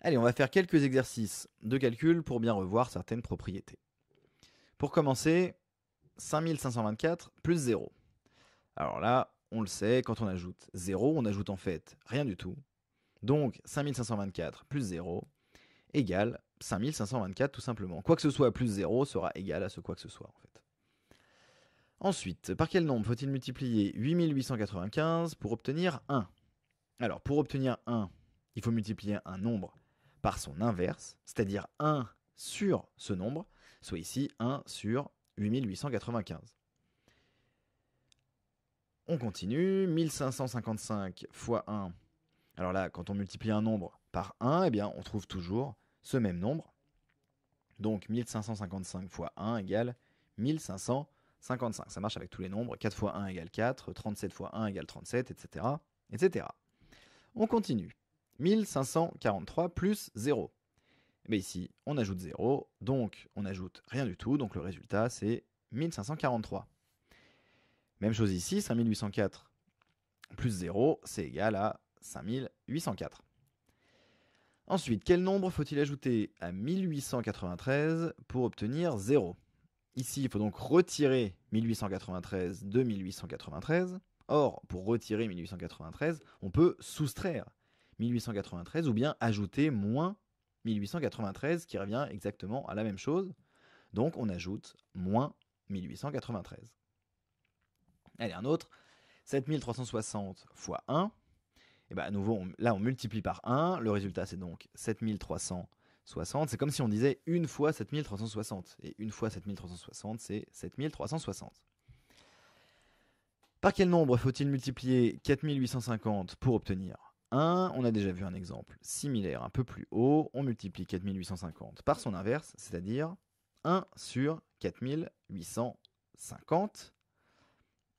Allez, on va faire quelques exercices de calcul pour bien revoir certaines propriétés. Pour commencer, 5524 plus 0. Alors là, on le sait, quand on ajoute 0, on ajoute en fait rien du tout. Donc 5524 plus 0 égale 5524 tout simplement. Quoi que ce soit plus 0 sera égal à ce quoi que ce soit en fait. Ensuite, par quel nombre faut-il multiplier 8895 pour obtenir 1 Alors pour obtenir 1, il faut multiplier un nombre par son inverse, c'est-à-dire 1 sur ce nombre, soit ici 1 sur 8895. On continue, 1555 fois 1. Alors là, quand on multiplie un nombre par 1, eh bien, on trouve toujours ce même nombre. Donc 1555 fois 1 égale 1555. Ça marche avec tous les nombres. 4 fois 1 égale 4, 37 fois 1 égale 37, etc. etc. On continue. 1543 plus 0. Mais ici, on ajoute 0, donc on n'ajoute rien du tout, donc le résultat c'est 1543. Même chose ici, 5804 plus 0, c'est égal à 5804. Ensuite, quel nombre faut-il ajouter à 1893 pour obtenir 0 Ici, il faut donc retirer 1893 de 1893. Or, pour retirer 1893, on peut soustraire 1893, ou bien ajouter moins 1893, qui revient exactement à la même chose. Donc on ajoute moins 1893. Allez, un autre, 7360 fois 1. Et eh bien à nouveau, là on multiplie par 1, le résultat c'est donc 7360. C'est comme si on disait une fois 7360. Et une fois 7360, c'est 7360. Par quel nombre faut-il multiplier 4850 pour obtenir 1, on a déjà vu un exemple similaire un peu plus haut, on multiplie 4850 par son inverse, c'est-à-dire 1 sur 4850.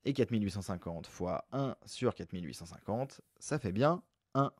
Et 4850 fois 1 sur 4850, ça fait bien 1.